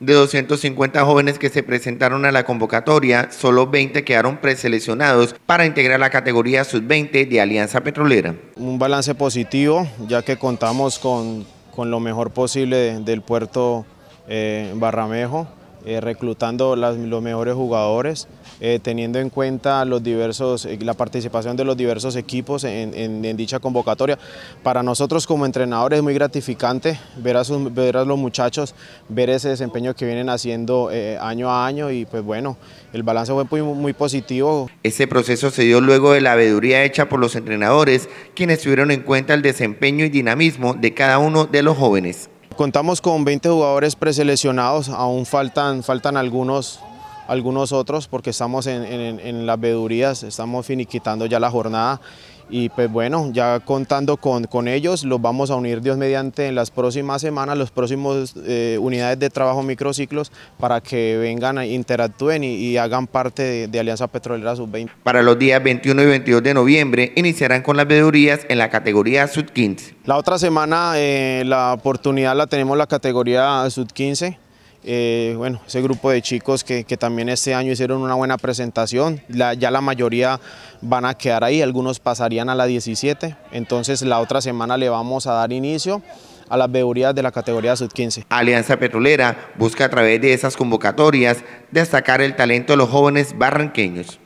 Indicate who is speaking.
Speaker 1: De 250 jóvenes que se presentaron a la convocatoria, solo 20 quedaron preseleccionados para integrar la categoría sub-20 de Alianza Petrolera.
Speaker 2: Un balance positivo, ya que contamos con, lo mejor posible del puerto eh, Barramejo. Eh, reclutando los mejores jugadores, eh, teniendo en cuenta los diversos, eh, la participación de los diversos equipos en, dicha convocatoria. Para nosotros como entrenadores es muy gratificante ver a, los muchachos, ver ese desempeño que vienen haciendo año a año y pues bueno, el balance fue muy, positivo.
Speaker 1: Ese proceso se dio luego de la veeduría hecha por los entrenadores, quienes tuvieron en cuenta el desempeño y dinamismo de cada uno de los jóvenes.
Speaker 2: Contamos con 20 jugadores preseleccionados, aún faltan, faltan algunos algunos otros porque estamos en, las vedurías, estamos finiquitando ya la jornada y pues bueno, ya contando con, con, ellos, los vamos a unir Dios mediante en las próximas semanas, los próximos eh, unidades de trabajo microciclos para que vengan, e interactúen y, hagan parte de, Alianza Petrolera Sub-20.
Speaker 1: Para los días 21 y 22 de noviembre iniciarán con las vedurías en la categoría Sub-15.
Speaker 2: La otra semana eh, la oportunidad la tenemos la categoría Sub-15 eh, bueno, ese grupo de chicos que, también este año hicieron una buena presentación, ya la mayoría van a quedar ahí, algunos pasarían a la 17, entonces la otra semana le vamos a dar inicio a las bebidas de la categoría sub-15. Alianza Petrolera
Speaker 1: busca a través de esas convocatorias destacar el talento de los jóvenes barranqueños.